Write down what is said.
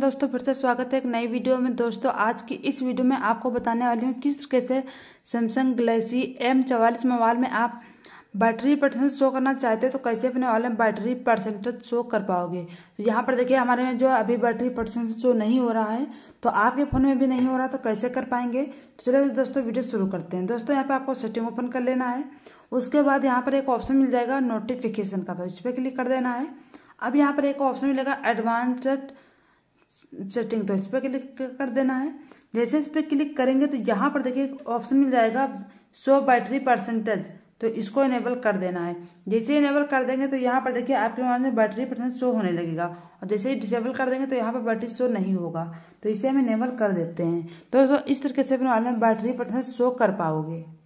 दोस्तों फिर से स्वागत है एक नई वीडियो में दोस्तों आज की इस वीडियो में आपको बताने वाली हूँ किस तरीके से सैमसंग गलेक्सी एम चवालीस मोबाइल में आप बैटरी परसेंटेज शो करना चाहते हैं तो कैसे अपने ऑनलाइन बैटरी परसेंटेज शो कर पाओगे तो यहाँ पर देखिए हमारे में जो अभी बैटरी परसेंटेज शो नहीं हो रहा है तो आपके फ़ोन में भी नहीं हो रहा तो कैसे कर पाएंगे तो चलिए दोस्तों वीडियो शुरू करते हैं दोस्तों यहाँ पर आपको सेटिंग ओपन कर लेना है उसके बाद यहाँ पर एक ऑप्शन मिल जाएगा नोटिफिकेशन का तो इस पर क्लिक कर देना है अब यहाँ पर एक ऑप्शन मिलेगा एडवांस्ड सेटिंग तो इस पर क्लिक कर देना है जैसे इस पर क्लिक करेंगे तो यहाँ पर देखिए ऑप्शन मिल जाएगा शो बैटरी परसेंटेज तो इसको इनेबल कर देना है जैसे इनेबल कर देंगे तो यहाँ पर देखिए आपके मोबाइल में बैटरी परसेंट शो होने लगेगा और जैसे ही डिसेबल कर देंगे तो यहाँ पर बैटरी शो नहीं होगा तो इसे हम इनेबल कर देते हैं तो, तो इस तरीके से अपने मोबाइल में बैटरी परसेंट शो कर पाओगे